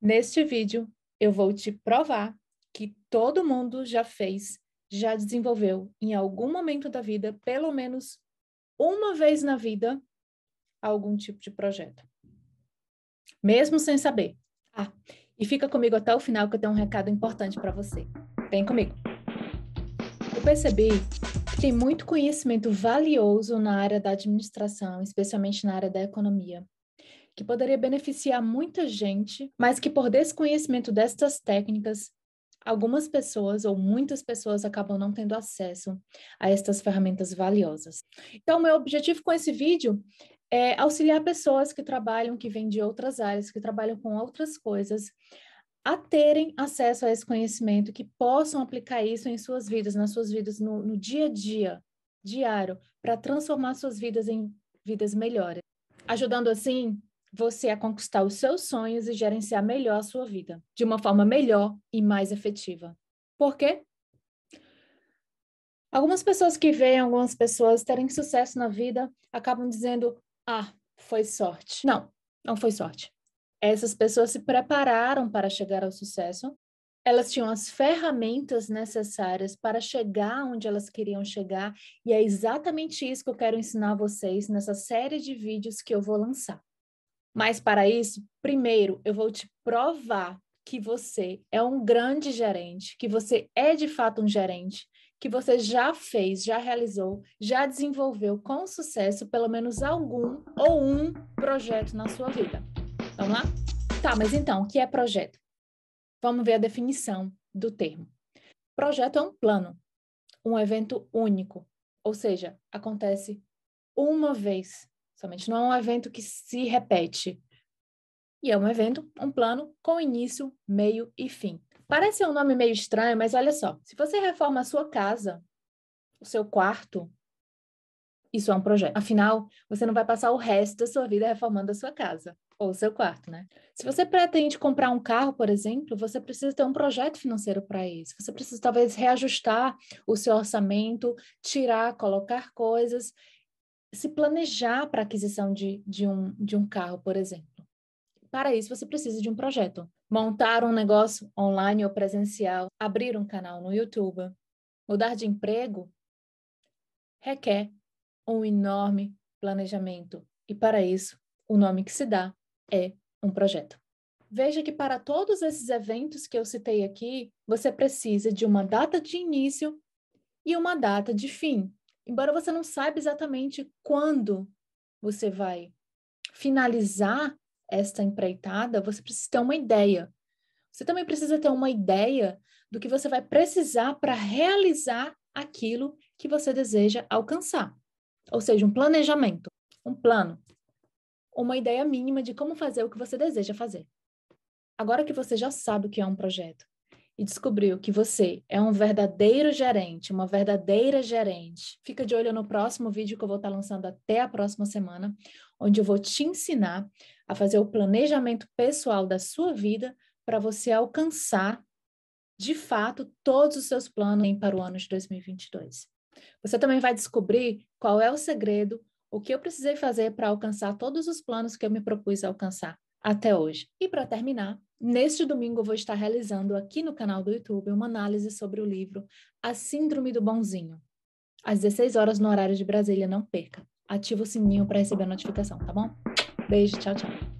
Neste vídeo, eu vou te provar que todo mundo já fez, já desenvolveu em algum momento da vida, pelo menos uma vez na vida, algum tipo de projeto. Mesmo sem saber. Ah, e fica comigo até o final que eu tenho um recado importante para você. Vem comigo. Eu percebi que tem muito conhecimento valioso na área da administração, especialmente na área da economia, que poderia beneficiar muita gente, mas que por desconhecimento destas técnicas, algumas pessoas ou muitas pessoas acabam não tendo acesso a estas ferramentas valiosas. Então, meu objetivo com esse vídeo é auxiliar pessoas que trabalham, que vêm de outras áreas, que trabalham com outras coisas, a terem acesso a esse conhecimento, que possam aplicar isso em suas vidas, nas suas vidas, no, no dia a dia, diário, para transformar suas vidas em vidas melhores. Ajudando assim você a conquistar os seus sonhos e gerenciar melhor a sua vida, de uma forma melhor e mais efetiva. Por quê? Algumas pessoas que veem algumas pessoas terem sucesso na vida acabam dizendo: ah, foi sorte. Não, não foi sorte. Essas pessoas se prepararam para chegar ao sucesso, elas tinham as ferramentas necessárias para chegar onde elas queriam chegar, e é exatamente isso que eu quero ensinar vocês nessa série de vídeos que eu vou lançar. Mas para isso, primeiro eu vou te provar que você é um grande gerente, que você é de fato um gerente, que você já fez, já realizou, já desenvolveu com sucesso pelo menos algum ou um projeto na sua vida. Vamos lá? Tá, mas então, o que é projeto? Vamos ver a definição do termo. Projeto é um plano, um evento único, ou seja, acontece uma vez Somente não é um evento que se repete. E é um evento, um plano com início, meio e fim. Parece um nome meio estranho, mas olha só. Se você reforma a sua casa, o seu quarto, isso é um projeto. Afinal, você não vai passar o resto da sua vida reformando a sua casa ou o seu quarto, né? Se você pretende comprar um carro, por exemplo, você precisa ter um projeto financeiro para isso. Você precisa talvez reajustar o seu orçamento, tirar, colocar coisas se planejar para a aquisição de, de, um, de um carro, por exemplo. Para isso, você precisa de um projeto. Montar um negócio online ou presencial, abrir um canal no YouTube, mudar de emprego, requer um enorme planejamento. E para isso, o nome que se dá é um projeto. Veja que para todos esses eventos que eu citei aqui, você precisa de uma data de início e uma data de fim embora você não saiba exatamente quando você vai finalizar esta empreitada, você precisa ter uma ideia. Você também precisa ter uma ideia do que você vai precisar para realizar aquilo que você deseja alcançar. Ou seja, um planejamento, um plano, uma ideia mínima de como fazer o que você deseja fazer. Agora que você já sabe o que é um projeto, e descobriu que você é um verdadeiro gerente, uma verdadeira gerente, fica de olho no próximo vídeo que eu vou estar tá lançando até a próxima semana, onde eu vou te ensinar a fazer o planejamento pessoal da sua vida para você alcançar, de fato, todos os seus planos para o ano de 2022. Você também vai descobrir qual é o segredo, o que eu precisei fazer para alcançar todos os planos que eu me propus a alcançar até hoje. E para terminar, neste domingo eu vou estar realizando aqui no canal do YouTube uma análise sobre o livro A Síndrome do Bonzinho. Às 16 horas no horário de Brasília, não perca. Ativa o sininho para receber a notificação, tá bom? Beijo, tchau, tchau.